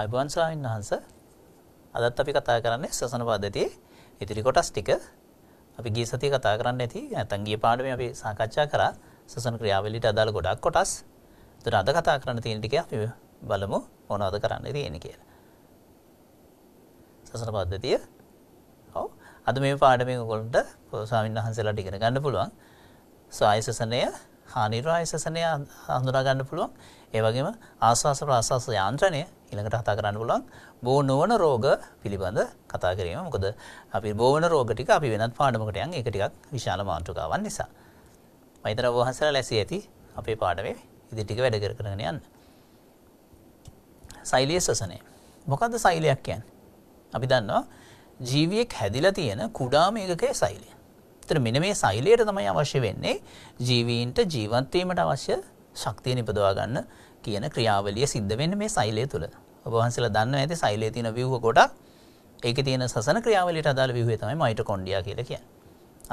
ආයුබෝවන් ස්වාමීන් වහන්ස අදත් අපි කතා කරන්නේ සසන පද්ධතියේ ඉදිරි කොටස් ටික අපි ගිය සතියේ කතා කරන්න ඇති නැත්නම් ගිය පාඩමේ අපි සාකච්ඡා කරා සසන ක්‍රියාවලියට අදාළ ගොඩක් කොටස්. ඒතර අද කතා කරන්න තියෙන ටික අපි බලමු මොනවද කරන්න තියෙන්නේ කියලා. සසන පද්ධතිය ඔව් අද මේ පාඩමෙන් ඔයගොල්ලන්ට ස්වාමීන් වහන්සේලාට ඉගෙන ගන්න පුළුවන්. සායසසනය හා නිර්වායසසනය හඳුනා ගන්න පුළුවන්. ඒ වගේම ආස්වාස ප්‍රාස්වාස යාන්ත්‍රණය ඊළඟට කතා කරන්න පුළුවන් බෝ නොවන රෝග පිළිබඳ කතා කිරීම. මොකද අපි බෝ වෙන රෝග ටික අපි වෙනත් පාඩමකට යන් ඒක ටිකක් විශාල මාතෘකාවක් නිසා. මම හිතනවා ඔබ හසලා ලැසි ඇති අපේ පාඩමේ ඉදිරි ටික වැඩ කරගෙන යන්න. සෛලීය ශ්වසනය. මොකද්ද සෛලයක් කියන්නේ? අපි දන්නවා ජීවියෙක් හැදිලා තියෙන කුඩාම එකකයේ සෛලය. ඒතර මෙන්න මේ සෛලයට තමයි අවශ්‍ය වෙන්නේ ජීවීන්ට ජීවත් වීමට අවශ්‍ය ශක්තිය නිපදවා ගන්න කියන ක්‍රියාවලිය සිද්ධ වෙන්නේ මේ සෛලය තුළ. ඔබ වහන්සේලා දන්නවා ඇති සෛලයේ තියෙන ව්‍යුහ කොටක් ඒකේ තියෙන සසන ක්‍රියාවලියට අදාළ ව්‍යුහය තමයි මයිටොකොන්ඩ්‍රියා කියලා කියන්නේ.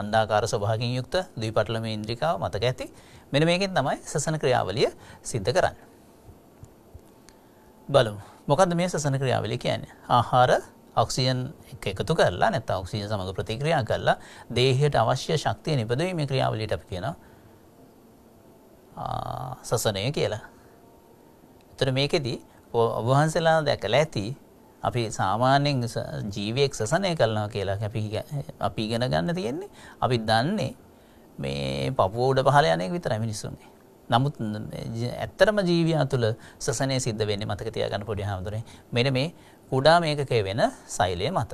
අන්ධාකාර ස්වභාවකින් යුක්ත ද්විපටලමය ඉන්ද්‍රිකාව මතක ඇති. මෙන්න මේකෙන් තමයි සසන ක්‍රියාවලිය සිද්ධ කරන්නේ. බලමු. මොකද්ද මේ සසන ක්‍රියාවලිය කියන්නේ? ආහාර ඔක්සිජන් එකතු කරලා නැත්නම් ඔක්සිජන් සමග ප්‍රතික්‍රියා කරලා දේහයට අවශ්‍ය ශක්තිය නිපදවීමේ ක්‍රියාවලියට අපි කියනවා සසනය කියලා. එතන මේකෙදි වහන්සලා දැකලා ඇති අපි සාමාන්‍යයෙන් ජීවියෙක් සසනය කරනවා කියලා අපි අපි ඉගෙන ගන්න තියෙන්නේ අපි දන්නේ මේ පපුව උඩ පහළ යන එක විතරයි මිනිස්සුන්ගේ. නමුත් ඇත්තටම ජීවියා තුළ සසනය සිද්ධ වෙන්නේ මතක තියාගන්න පොඩි හැමදෙරේ. මෙන්න මේ කුඩා මේකකේ වෙන සෛලයේ මත.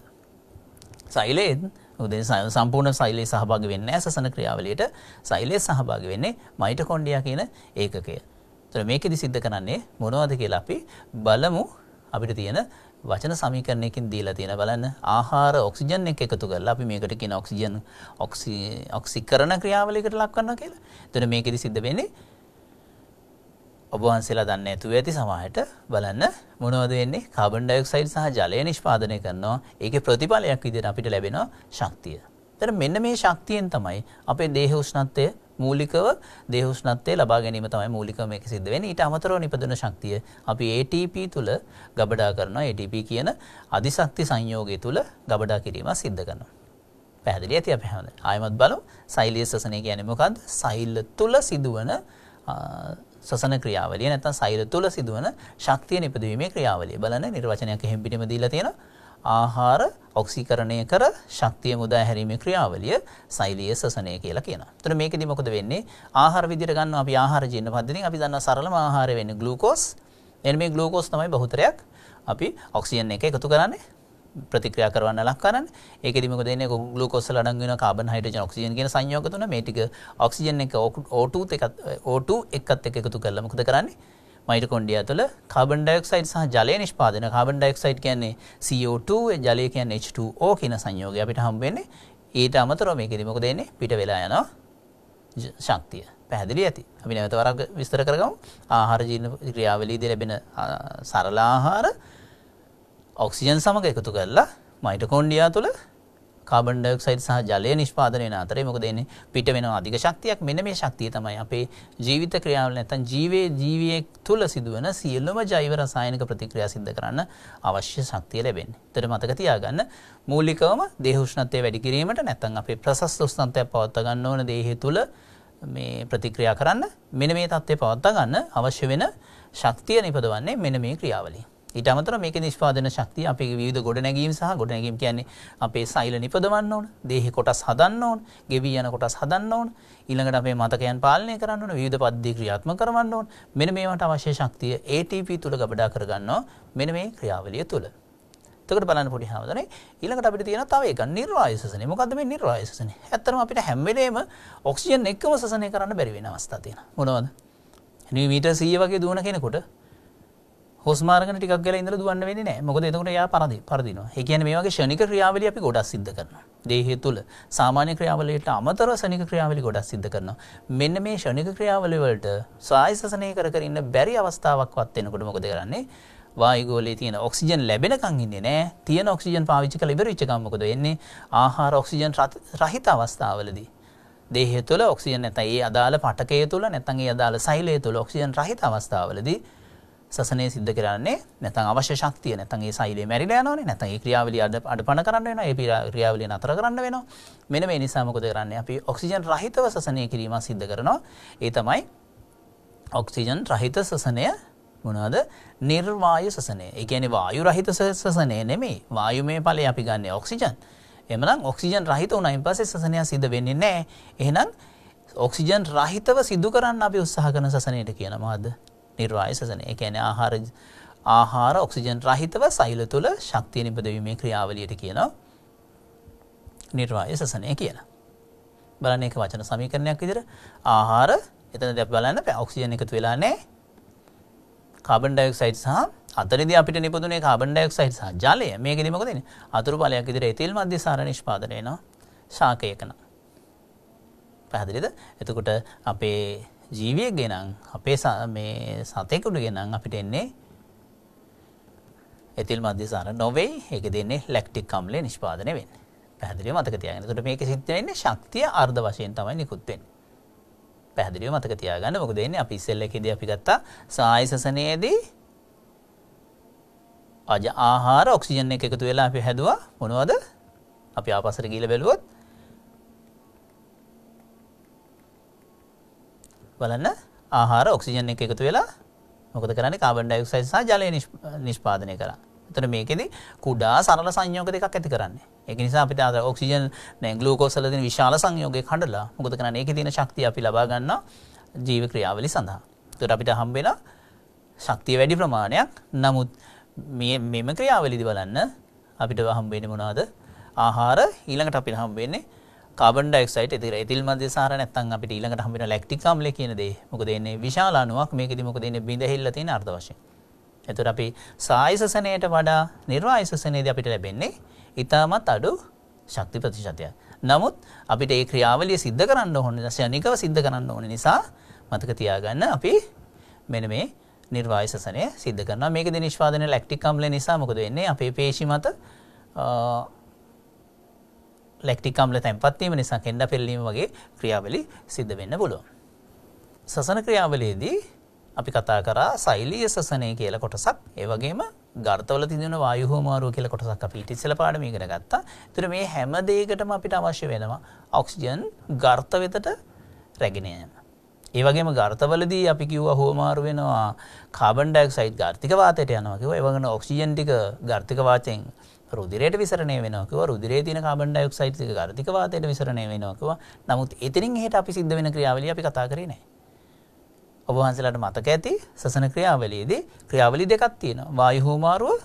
සෛලයෙන් උදේ සම්පූර්ණ සෛලයේ සහභාගී වෙන්නේ නැහැ සසන ක්‍රියාවලියට. සෛලයේ සහභාගී වෙන්නේ මයිටොකොන්ඩ්‍රියා කියන ඒකකය. තොර මේකෙදි සිද්ධ කරන්නේ මොනවද කියලා අපි බලමු අපිට තියෙන වචන සමීකරණයකින් දීලා තියෙන බලන්න ආහාර ඔක්සිජන් එක එකතු කරලා අපි මේකට කියන ඔක්සිජන් ඔක්සි ඔක්සිකරණ ක්‍රියාවලියකට ලක් කරනවා කියලා. එතන මේකෙදි සිද්ධ වෙන්නේ ඔබ වහන්සේලා දන්නේ නැතුව ඇති සමාහයට බලන්න මොනවද වෙන්නේ කාබන් ඩයොක්සයිඩ් සහ ජලය නිෂ්පාදනය කරනවා. ඒකේ ප්‍රතිඵලයක් විදිහට අපිට ලැබෙනවා ශක්තිය. එතන මෙන්න මේ ශක්තියෙන් තමයි අපේ දේහ උෂ්ණත්වය මූලිකව දේහ උෂ්ණත්වය ලබා ගැනීම තමයි මූලිකව මේක සිද්ධ වෙන්නේ. ඊට අමතරව නිපදවන ශක්තිය අපි ATP තුල ගබඩා කරනවා. ATP කියන අධිශක්ති සංයෝගය තුල ගබඩා කිරීම සිද්ධ කරනවා. පැහැදිලි ඇති අපි හැමෝම. ආයෙමත් බලමු. සෛලීය ශ්වසනය කියන්නේ මොකද්ද? සෛල තුල සිදුවන ශ්වසන ක්‍රියාවලිය නැත්නම් සෛල තුල සිදුවන ශක්තිය නිපදවීමේ ක්‍රියාවලිය. බලන්න නිර්වචනයක් එහෙම් පිටිම දීලා තියෙනවා. ආහාර ඔක්සීකරණය කර ශක්තිය මුදා හැරීමේ ක්‍රියාවලිය සෛලීය ශ්වසනය කියලා කියනවා. එතකොට මේකෙදි මොකද වෙන්නේ? ආහාර විදිහට ගන්නවා අපි ආහාර ජීර්ණ පද්ධතියෙන් අපි දන්නා සරලම ආහාරය වෙන්නේ ග්ලූකෝස්. එන්න මේ ග්ලූකෝස් තමයි බහුතරයක් අපි ඔක්සිජන් එක එකතු කරන්නේ ප්‍රතික්‍රියා කරවන්න ලක් කරන්නේ. ඒකෙදි මොකද වෙන්නේ? ග්ලූකෝස් වල අඩංගු වෙන කාබන් හයිඩ්‍රජන් ඔක්සිජන් කියන සංයෝග තුන මේ ටික ඔක්සිජන් එක O2 එකත් O2 එකත් එක්ක එකතු කරලා මොකද කරන්නේ? මයිටකොන්ඩිය තුළ කාබන් ඩයක්සයිඩ් සහ ජලය නිෂ්පාදන කාබන් ඩයක්සයිඩ් කියන්නේ CO2 ජලය කියන්නේ H2O කියන සංයෝගය අපිට හම්බෙන්නේ ඊට අමතරව මේකෙදි මොකද වෙන්නේ පිට වෙලා යනවා ශක්තිය පැහැදිලි ඇති අපි නැවත වරක් විස්තර කරගමු ආහාර ජීර්ණ ක්‍රියාවලියේදී ලැබෙන සරල ආහාර ඔක්සිජන් සමග එකතු කරලා මයිටකොන්ඩියා තුළ කාබන් ඩයොක්සයිඩ් සහ ජලය නිෂ්පාදනය වෙන අතරේ මොකද එන්නේ පිට වෙන අධික ශක්තියක් මෙන්න මේ ශක්තිය තමයි අපේ ජීවිත ක්‍රියාවල නැත්නම් ජීවයේ ජීවියේ තුල සිදුවන සියලුම ජෛව රසායනික ප්‍රතික්‍රියා සිද්ධ කරන්න අවශ්‍ය ශක්තිය ලැබෙන්නේ. ඒතර මතක තියාගන්න මූලිකවම දේහ උෂ්ණත්වය වැඩි කිරීමට නැත්නම් අපේ ප්‍රසස් උෂ්ණත්වය පවත්වා ගන්න ඕන දේහය තුල මේ ප්‍රතික්‍රියා කරන්න මෙන්න මේ தත්ත්වය පවත්වා ගන්න අවශ්‍ය වෙන ශක්තිය නිපදවන්නේ මෙන්න මේ ක්‍රියාවලිය. ඊට අමතර මේක නිෂ්පාදන ශක්තිය අපේ විවිධ ගොඩනැගීම් සහ ගොඩනැගීම් කියන්නේ අපේ සෛල නිපදවන්න ඕන, දේහි කොටස් හදන්න ඕන, ගෙවි යන කොටස් හදන්න ඕන, ඊළඟට අපේ මතකයන් පාලනය කරන්න ඕන, විවිධ පද්ධති ක්‍රියාත්මක කරවන්න ඕන. මෙන්න මේවට අවශ්‍ය ශක්තිය ATP තුල ගබඩා කරගන්නවා මෙන්න මේ ක්‍රියාවලිය තුල. එතකොට බලන්න පොඩි හැමදෙනේ ඊළඟට අපිට තියෙන තව එකක් නිර්වාය සසනේ. මොකද්ද මේ නිර්වාය සසනේ? ඇත්තටම අපිට හැම වෙලේම ඔක්සිජන් එක්කම සසනය කරන්න බැරි වෙන අවස්ථා තියෙනවා. මොනවද? නිමීටර් 100 වගේ දුවන කෙනෙකුට හොස්මාර්ගන ටිකක් ගල ඉඳලා දුවන්න වෙන්නේ නැහැ. මොකද එතකොට එයා පරදි පරදිනවා. ඒ කියන්නේ මේ වගේ ෂණික ක්‍රියාවලිය අපි ගොඩක් සිද්ධ කරනවා. දේහය තුල සාමාන්‍ය ක්‍රියාවලියට අමතරව ෂණික ක්‍රියාවලි ගොඩක් සිද්ධ කරනවා. මෙන්න මේ ෂණික ක්‍රියාවලිය වලට සායසසනය කර කර ඉන්න බැරි අවස්ථාවක්වත් එනකොට මොකද කරන්නේ? වායුගෝලයේ තියෙන ඔක්සිජන් ලැබෙනකන් ඉන්නේ නැහැ. තියෙන ඔක්සිජන් පාවිච්චි කරලා ඉවර වෙච්ච ගමන් මොකද වෙන්නේ? ආහාර ඔක්සිජන් රහිත අවස්ථාවවලදී දේහය තුල ඔක්සිජන් නැත්නම් ඒ අදාළ පටකය තුල නැත්නම් ඒ අදාළ සෛලය තුල ඔක්සිජන් රහිත අවස්ථාවවලදී සසනේ සිද්ධ කරන්නේ නැතන් අවශ්‍ය ශක්තිය නැතන් ඒ සෛලේ මැරිලා යනවනේ නැතන් ඒ ක්‍රියාවලිය අඩ අඩපණ කරන්න වෙනවා ඒ ක්‍රියාවලිය නතර කරන්න වෙනවා මෙන්න මේ නිසා මොකද කරන්නේ අපි ඔක්සිජන් රහිතව සසනය කිරීම සිද්ධ කරනවා ඒ තමයි ඔක්සිජන් රහිත සසනය මොනවාද නිර්වායු සසනය. ඒ කියන්නේ වායු රහිත සසනය නෙමෙයි. වායුමය ඵලයේ අපි ගන්න ඔක්සිජන්. එමනම් ඔක්සිජන් රහිත වුණායින් පස්සේ සසනය සිද්ධ වෙන්නේ නැහැ. එහෙනම් ඔක්සිජන් රහිතව සිදු කරන්න අපි උත්සාහ කරන සසනයට කියනවාද? නිර්වාය සසන ඒ කියන්නේ ආහාර ආහාර ඔක්සිජන් රහිතව සෛල තුළ ශක්තිය නිපදවීමේ ක්‍රියාවලියට කියනවා නිර්වාය සසනය කියලා. බලන්න එක වචන සමීකරණයක් විදිර ආහාර එතන දැ බලන්න ඔක්සිජන එකතු වෙලා නෑ කාබන් ඩයක්සයිට් සහ අතරදි අපිට නිපදුනේ කාබන් ඩයක්සයිට් සහ ජලය මේ ගෙදීමකදන අතුරු පලයක් ඉදිර එතිල් මධ්‍ය සාර නිෂ්පාදනයනවා ශාකයකන පැහදිරිද එතකොට අපේ ජීවියක් ගෙනම් අපේ මේ සතෙකුට ගෙනම් අපිට එන්නේ එතිල් මධ්‍යසාර නොවේ ඒක දෙන්නේ ලැක්ටික් අම්ලය නිෂ්පාදනය වෙන්නේ. පැහැදිලිව මතක තියාගන්න. එතකොට මේක සිද්ධ වෙන්නේ ශක්තිය අර්ධ වශයෙන් තමයි නිකුත් වෙන්නේ. පැහැදිලිව මතක තියාගන්න. මොකද එන්නේ අපි ඉස්සෙල්ල එකේදී අපි ගත්තා සායසසනයේදී අජ ආහාර ඔක්සිජන් එක එකතු වෙලා අපි හැදුවා මොනවද? අපි ආපස්සට ගිහිල්ලා බැලුවොත් බලන්න ආහාර ඔක්සිජන් එක එකතු වෙලා මොකද කරන්නේ කාබන් ඩයොක්සයිඩ් සහ ජලය නිෂ්පාදනය කරා. එතන මේකෙදි කුඩා සරල සංයෝග දෙකක් ඇති කරන්නේ. ඒක නිසා අපිට අර ඔක්සිජන් නේ ග්ලූකෝස් වල තියෙන විශාල සංයෝගයක් හඬලා මොකද කරන්නේ? ඒකේ තියෙන ශක්තිය අපි ලබා ගන්නවා ජීව ක්‍රියාවලිය සඳහා. ඒකට අපිට හම්බ වෙලා ශක්තිය වැඩි ප්‍රමාණයක්. නමුත් මේ මෙම ක්‍රියාවලියදී බලන්න අපිට හම්බ වෙන්නේ මොනවද? ආහාර ඊළඟට අපිට හම්බ වෙන්නේ කාබන් ඩයික්සයිඩ් එතන එතිල් මධ්‍ය සාර නැත්නම් අපිට ඊළඟට හම්බ වෙන ලැක්ටික් අම්ලය කියන දේ. මොකද එන්නේ විශාල අණුවක් මේකෙදි මොකද එන්නේ බිඳහිල්ලා තියෙන අර්ධ වශයෙන්. එතකොට අපි සායසසනයට වඩා නිර්වායසසනයේදී අපිට ලැබෙන්නේ ඊටමත් අඩු ශක්ති ප්‍රතිශතයක්. නමුත් අපිට ඒ ක්‍රියාවලිය සිද්ධ කරන්න ඕනේ රසයනිකව සිද්ධ කරන්න ඕන නිසා මතක තියාගන්න අපි මෙන්න මේ නිර්වායසසනය සිද්ධ කරනවා. මේකදී නිෂ්පාදනය ලැක්ටික් අම්ලය නිසා මොකද වෙන්නේ? අපේ පේශි මත ලැක්ටිකම්ල තැන්පත්වීම නිසා කෙන්ඩ පෙල්ලීම වගේ ක්‍රියාවලි සිද්ධ වෙන්න පුළුවන්. සසන ක්‍රියාවලයේදී අපි කතා කරා සෛලීය සසනය කියල කොටසක් ඒවගේම ගර්තවල තිදන වායුහෝමාරුව කියල කොටසක් අපි ඉටිස්සල පාඩම ඉගෙන ගත්තා තුර මේ හැම දේකටම අපිට අවශ්‍ය වෙනවා ඔක්සිජන් ගර්ත වෙතට රැගෙනයම. ඒවගේම ගර්තවලදී අපි කිව්ව හෝමාරු වෙනවා කාබන්ඩක් සයිට් ගර්තික වාතයට යනවාකිව ඒවගෙන ඔක්සිජන්ටික ගර්තික වාතයෙන් රුදිරයට විසරණය වෙනවකිව රුදිරේ තියෙන කාබන් ඩයොක්සයිඩ් එක ගාර්ථික වාතයට විසරණය වෙනවකිව නමුත් එතනින් එහෙට අපි සිද්ධ වෙන ක්‍රියාවලිය අපි කතා කරේ නැහැ. ඔබ වහන්සේලාට මතක ඇති සසන ක්‍රියාවලියේදී ක්‍රියාවලි දෙකක් තියෙනවා. වායු හුවමාරුව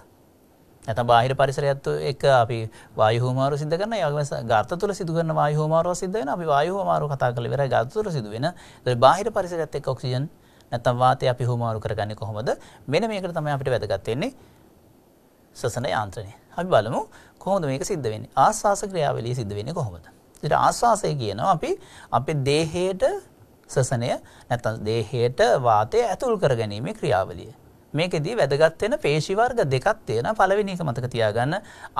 නැත්නම් බාහිර පරිසරයත් එක්ක අපි වායු හුවමාරුව සිද්ධ කරනවා. ඒ වගේම ගාත තුළ සිදු කරන වායු හුවමාරුව සිද්ධ වෙනවා. අපි වායු හුවමාරුව කතා කරලා ඉවරයි ගාත තුළ සිදු වෙන. ඒතර බාහිර පරිසරයත් එක්ක ඔක්සිජන් නැත්නම් වාතය අපි හුවමාරු කරගන්නේ කොහොමද? මෙන්න මේකට තමයි අපිට වැදගත් වෙන්නේ. ශ්වසන යාන්ත්‍රණය. අපි බලමු කොහොමද මේක සිද්ධ වෙන්නේ? ආස්වාස ක්‍රියාවලිය සිද්ධ වෙන්නේ කොහොමද? ඊට ආස්වාසය කියනවා අපි අපේ දේහයට ශ්වසනය නැත්නම් දේහයට වාතය ඇතුල් කරගැනීමේ ක්‍රියාවලිය. මේකෙදී වැදගත් වෙන පේශි වර්ග දෙකක් තියෙනවා. පළවෙනි එක මතක තියාගන්න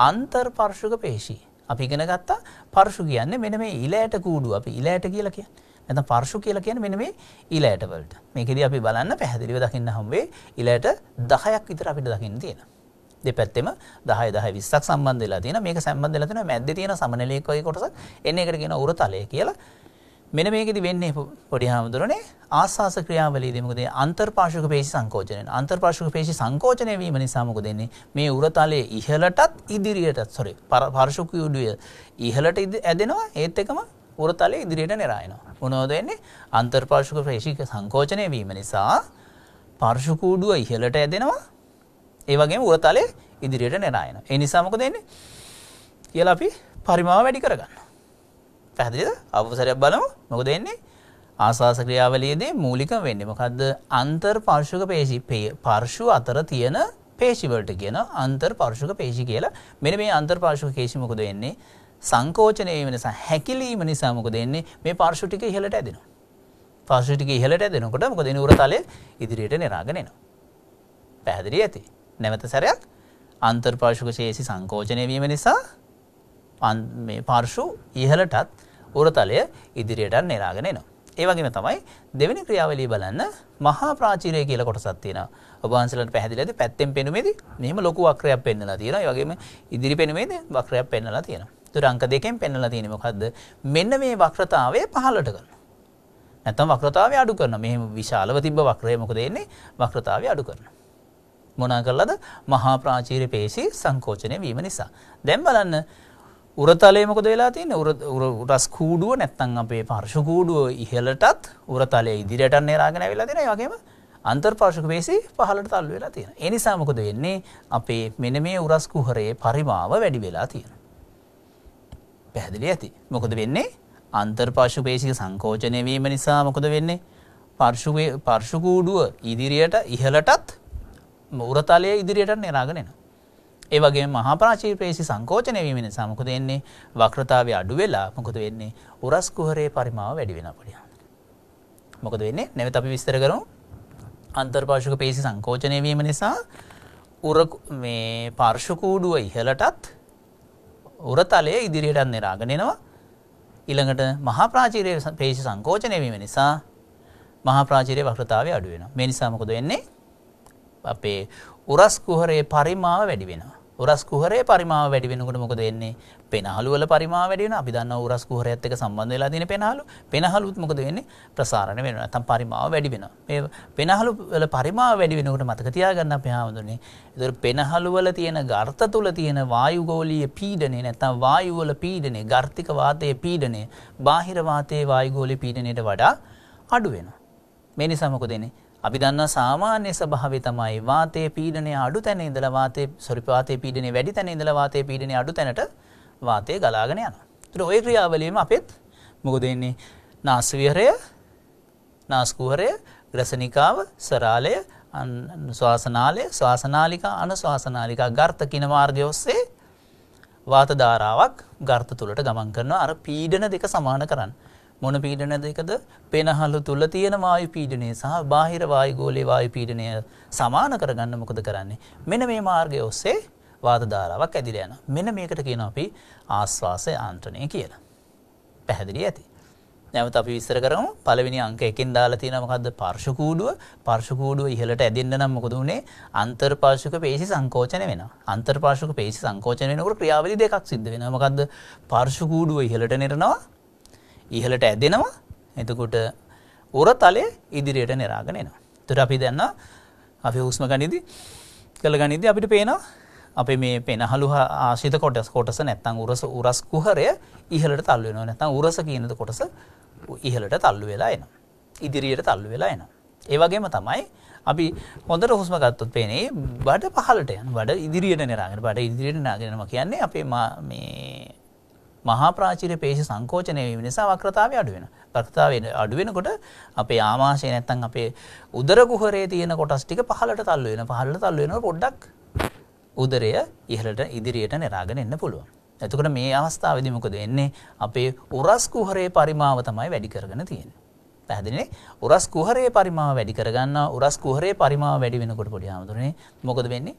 අන්තර්පර්ශුක පේශි. අපි ඉගෙන ගත්තා පර්ශු කියන්නේ මෙන්න මේ ඉලයට කූඩු. අපි ඉලයට කියලා කියන්නේ. නැත්නම් පර්ශු කියලා කියන්නේ මෙන්න මේ ඉලයට වලට. මේකෙදී අපි බලන්න පැහැදිලිව දකින්න හම්බ වෙයි ඉලයට 10ක් විතර අපිට දකින්න තියෙනවා. දෙපැත්තෙම 10 10 20ක් සම්බන්ධ වෙලා තියෙනවා. මේක සම්බන්ධ වෙලා තියෙනවා මැද්දේ තියෙන සමනලයක වගේ කොටසක්. එන්න එකට කියනවා උරතලය කියලා. මෙන්න මේකෙදි වෙන්නේ පොඩි හාමුදුරනේ ආස්වාස ක්‍රියාවලියේදී මොකද අන්තර්පාශක පේශි සංකෝචනය. අන්තර්පාශක පේශි සංකෝචනය වීම නිසා මොකද වෙන්නේ? මේ උරතලයේ ඉහළටත් ඉදිරියටත් sorry පාර්ශවක යුඩුවේ ඉහළට ඇදෙනවා ඒත් එකම උරතලයේ ඉදිරියට නෙරා එනවා. මොනවද වෙන්නේ? අන්තර්පාශක පේශික සංකෝචනය වීම නිසා පාර්ශව කූඩුව ඉහළට ඇදෙනවා ඒවගේ උරතලය ඉදිරියට නැනායන එනිසාමක දෙන්නේ කියලා අපි පරිමාව වැඩි කරගන්න පැහදිද අවසරයක් බලමු මොක දෙන්නේ ආසාස ක්‍රියාවලයේදී මූලික වෙන්නමකක්ද අන්තර් පර්ශක පේශි පර්ශු අතර තියෙන පේශිවලට කියන අන්තර් පර්ශක පේශි කියලා මෙන මේ අන්තර් පාර්ශක කේශිමකුද වෙන්නේ සංකෝචනය නිසා හැකිලීම නිසා මොකද එන්නේ මේ පාර්ශු ටික ඉහළට ඇදෙනවා. පාර්ශු ටික ඉහළට ඇදෙනකොට මොකද එන උරතලයේ ඉදිරියට නිරාගෙන එනවා. පැහැදිලි ඇති. නැවත සැරයක් අන්තර්පාර්ශුක ශේෂි සංකෝචනය වීම නිසා මේ පාර්ශු ඉහලටත් උරතලය ඉදිරියට නිරාගෙන එනවා. ඒ වගේම තමයි දෙවෙනි ක්‍රියාවලිය බලන්න මහා ප්‍රාචීරය කියලා කොටසක් තියෙනවා. ඔබ වහන්සේලාට පැහැදිලි ඇති පැත්තෙන් පෙනුමේදී මෙහෙම ලොකු වක්‍රයක් පෙන්නලා තියෙනවා. ඒ වගේම ඉදිරි පෙනුමේදී වක්‍රයක් පෙන්නලා තියෙනවා. ඒතර අංක දෙකෙන් පෙන්නලා තියෙන්නේ මොකද්ද? මෙන්න මේ වක්‍රතාවය පහළට කරනවා. නැත්නම් වක්‍රතාවය අඩු කරනවා. මෙහෙම විශාලව තිබ්බ වක්‍රය මොකද වෙන්නේ? වක්‍රතාවය අඩු කරනවා. මොනා කරලාද මහා ප්‍රාචීර පේශී සංකෝචනය වීම නිසා. දැන් බලන්න උරතලයේ මොකද වෙලා තියෙන්නේ? උරස් කූඩුව නැත්නම් අපේ පාර්ශ්ව කූඩුව ඉහළටත් උරතලයේ ඉදිරියටත් නේරාගෙන ඇවිල්ලා තියෙනවා. ඒ වගේම අන්තර්පාර්ශ්වක පේශී පහළට තල්ලු වෙලා තියෙනවා. ඒ නිසා මොකද වෙන්නේ? අපේ මෙන්න මේ උරස් කුහරයේ පරිමාව වැඩි වෙලා තියෙනවා. පැහැදිලි ඇති. මොකද වෙන්නේ? අන්තර්පාර්ශ්ව පේශික සංකෝචනය වීම නිසා මොකද වෙන්නේ? පාර්ශ්ව පාර්ශ්ව කූඩුව ඉදිරියට ඉහළටත් මූරතලය ඉදිරියට නිරාගෙනෙන. ඒවගේ මහාපරාචී ප්‍රේසි සංකෝචනය වීම නිසා මොකද එන්නේ වක්‍රතාවේ අඩු වෙලා මොකද වෙන්නේ උරස් කුහරේ පරිමාව වැඩි වෙන පොඩියා. මොකද වෙන්නේ නැවත අපි විස්තර කරමු. අන්තර්පාර්ශ්වක පේශි සංකෝචනය වීම නිසා උර මේ පාර්ශ්ව කූඩුව ඉහළටත් උරතලය ඉදිරියටත් නිරාගෙන එනවා. ඊළඟට මහා ප්‍රාචීරයේ පේශි සංකෝචනය වීම නිසා මහා ප්‍රාචීරයේ වක්‍රතාවය අඩු වෙනවා. මේ නිසා මොකද වෙන්නේ? අපේ උරස් කුහරේ පරිමාව වැඩි වෙනවා. උරස් කුහරේ පරිමාව වැඩි වෙනකොට මොකද වෙන්නේ? පෙනහළු වල පරිමාව වැඩි වෙනවා. අපි දන්නවා උරස් කුහරයත් එක්ක සම්බන්ධ වෙලා තියෙන පෙනහළු. පෙනහළුත් මොකද වෙන්නේ? ප්‍රසාරණය වෙනවා. නැත්නම් පරිමාව වැඩි වෙනවා. මේ පෙනහළු වල පරිමාව වැඩි වෙනකොට මතක තියාගන්න අපි හැමෝටනේ. ඒතර පෙනහළු වල තියෙන ගර්ත තුල තියෙන වායු ගෝලීය පීඩනය නැත්නම් වායු වල පීඩනය, ගර්තික වාතයේ පීඩනය, බාහිර වාතයේ වායු ගෝලීය පීඩනයට වඩා අඩු වෙනවා. මේ නිසා මොකද වෙන්නේ? අපි දන්නා සාමාන්‍ය ස්වභාවය තමයි වාතයේ පීඩනය අඩු තැන ඉඳලා වාතයේ සෝරි වාතයේ පීඩනය වැඩි තැන ඉඳලා වාතයේ පීඩනය අඩු තැනට වාතය ගලාගෙන යනවා. ඒතර ওই ක්‍රියාවලියම අපෙත් මොකද වෙන්නේ? නාස් විහරය, නාස් කුහරය, ග්‍රසනිකාව, සරාලය, ශ්වාසනාලය, ශ්වාසනාලිකා, අනුශ්වාසනාලිකා ගර්ථ කින මාර්ගය ඔස්සේ වාත ධාරාවක් ගර්ථ තුලට ගමන් කරනවා අර පීඩන දෙක සමාන කරන්නේ. මොන පීඩන දෙකද පෙනහළු තුල තියෙන වායු පීඩනය සහ බාහිර වායු ගෝලයේ වායු පීඩනය සමාන කරගන්න මොකද කරන්නේ මෙන්න මේ මාර්ගය ඔස්සේ වාත ධාරාවක් ඇදිලා යනවා මෙන්න මේකට කියනවා අපි ආස්වාස යාන්ත්‍රණය කියලා පැහැදිලි ඇති නැවත අපි විස්තර කරමු පළවෙනි අංක එකෙන් දාලා තියෙනවා මොකද්ද පාර්ශ්ව කූඩුව පාර්ශ්ව කූඩුව ඉහළට ඇදෙන්න නම් මොකද උනේ අන්තර්පාර්ශ්වක පේශි සංකෝචන වෙනවා අන්තර්පාර්ශ්වක පේශි සංකෝචන වෙනකොට ක්‍රියාවලිය දෙකක් සිද්ධ වෙනවා මොකද්ද පාර්ශ්ව කූඩුව ඉහළට නිරනවා ඉහලට ඇදෙනවා එතකොට උරතලය ඉදිරියට නිරාගෙනවා. තුර අපි දැන්න අපි හුස්ම ගනිදි කළ ගනිදි අපිට පේනවා අපි මේ පෙනහළු ආශිත කොටස් කොටස නැත්තං උරස උරස් කුහරය ඉහලට තල්ලු වෙනවා නැත්තං උරස කියනද කොටස ඉහලට තල්ලු වෙලා එනවා. ඉදිරියට තල්ලු වෙලා එනවා. ඒ වගේම තමයි අපි හොඳට හුස්ම ගත්තොත් පේනේ බඩ පහලට යන බඩ ඉදිරියට නිරාගෙන බඩ ඉදිරියට නාගෙනවා කියන්නේ අපේ මේ මහා ප්‍රාචීර පේශ සංකෝචනය වීම නිසා වක්‍රතාවය අඩු වෙනවා. වක්‍රතාවය අඩු වෙනකොට අපේ ආමාශය නැත්තම් අපේ උදර කුහරයේ තියෙන කොටස් ටික පහළට තල්ලු වෙනවා. පහළට තල්ලු වෙනකොට පොඩ්ඩක් උදරය ඉහළට ඉදිරියට නෙරාගෙන එන්න පුළුවන්. එතකොට මේ අවස්ථාවේදී මොකද වෙන්නේ? අපේ උරස් කුහරයේ පරිමාව තමයි වැඩි කරගෙන තියෙන්නේ. පැහැදිලිනේ උරස් කුහරයේ පරිමාව වැඩි කරගන්නවා උරස් කුහරයේ පරිමාව වැඩි වෙනකොට පොඩි ආමතුනේ මොකද වෙන්නේ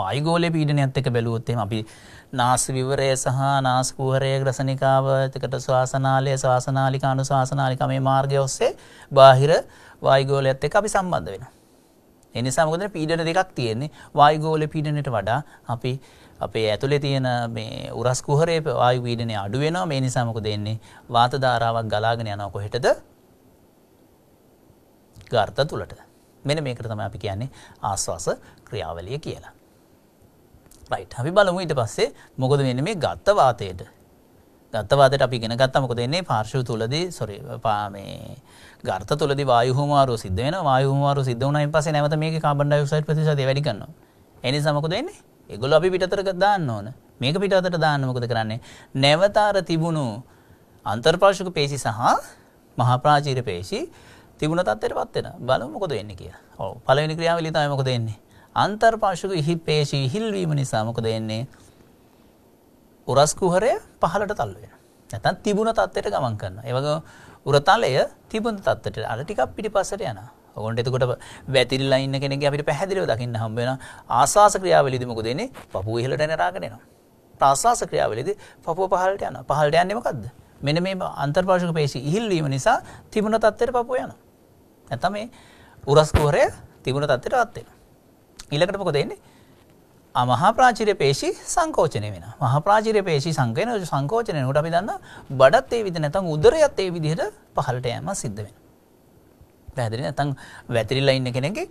වායුගෝලයේ පීඩනයත් එක්ක බැලුවොත් එහෙම අපි නාස් විවරය සහ නාස් කුහරයේ ග්‍රසනිකාව එතකට ශ්වාසනාලය ශ්වාසනාලික අනුශාසනාලික මේ මාර්ගය ඔස්සේ බාහිර වායුගෝලයත් එක්ක අපි සම්බන්ධ වෙනවා. ඒ නිසා මොකද පීඩන දෙකක් තියෙන්නේ වායුගෝලයේ පීඩනයට වඩා අපි අපේ ඇතුලේ තියෙන මේ උරස් කුහරයේ වායු පීඩනය අඩු වෙනවා මේ නිසා මොකද වෙන්නේ වාත ධාරාවක් ගලාගෙන යනවා කොහෙටද ගර්ත තුලට මෙන්න මේකට තමයි අපි කියන්නේ ආස්වාස ක්‍රියාවලිය කියලා රයිට් අපි බලමු ඊට පස්සේ මොකද වෙන මේ ගත්තවාතයට ගත්තවාදට අපි ගෙන ගත්තා මොකද එන්නේ පාර්ශව තුලදී සොරි මේ ගර්ත තුලදී වායු හුමාරුව සිද්ධ වෙනවා වායු හුමාරුව සිද්ධ වුණායින් පස්සේ නැවත මේකේ කාබන් ඩයොක්සයිඩ් ප්‍රතිශතය වැඩි කරනවා ඒ නිසා මොකද වෙන්නේ ඒගොල්ලෝ අපි පිටතට දාන්න ඕන මේක පිටතට දාන්න මොකද කරන්නේ නැවත අර තිබුණු අන්තර්පාර්ශවක පේශි සහ මහා ප්‍රාචීර පේශි තිබුණ තත්ත්වයටපත් වෙනවා බලමු මොකද වෙන්නේ කියලා ඔව් පළවෙනි ක්‍රියාවලිය තමයි මොකද වෙන්නේ අන්තර්පාශක ඉහිපේශී හිල්වීම නිසා මොකද වෙන්නේ? උරස් කුහරය පහළට තල්ලු වෙනවා. නැත්නම් තිබුණ තත්ත්වයට ගමන් කරනවා. ඒ වගේ උරතලය තිබුණ තත්ත්වයට අර ටිකක් පිටිපස්සට යනවා. ඔගොන්ට එතකොට වැතිරිලා ඉන්න කෙනෙක්ගේ අපිට පැහැදිලිව දකින්න හම්බ වෙනවා. ආස්වාස ක්‍රියාවලියදී මොකද වෙන්නේ? පපුව ඉහළට නරාගෙන යනවා. ප්‍රාස්වාස ක්‍රියාවලියදී පපුව පහළට යනවා. පහළට යන්නේ මොකද්ද? මෙන මේ අන්තර්පාශක පේශී ඉහිල් වීම නිසා තිබුණ තත්ත්වයට පපුව යනවා. නැත්නම් මේ උරස් කුහරය තිබුණ තත්ත්වයට වත් වෙනවා. ඊළඟට මොකද වෙන්නේ? මහා ප්‍රාචීර පේශි සංකෝචනය වෙන මහා ප්‍රාචීර පේශි සංකේන සංකෝචනය වෙනකොට අපි දන්නා බඩත් ඒ විදිහ නැත්නම් උදරයත් ඒ විදිහට පහළට යෑම සිද්ධ වෙනවා. පැහැදිලි නැත්නම් වැතිරිලා ඉන්න කෙනෙක්ගේ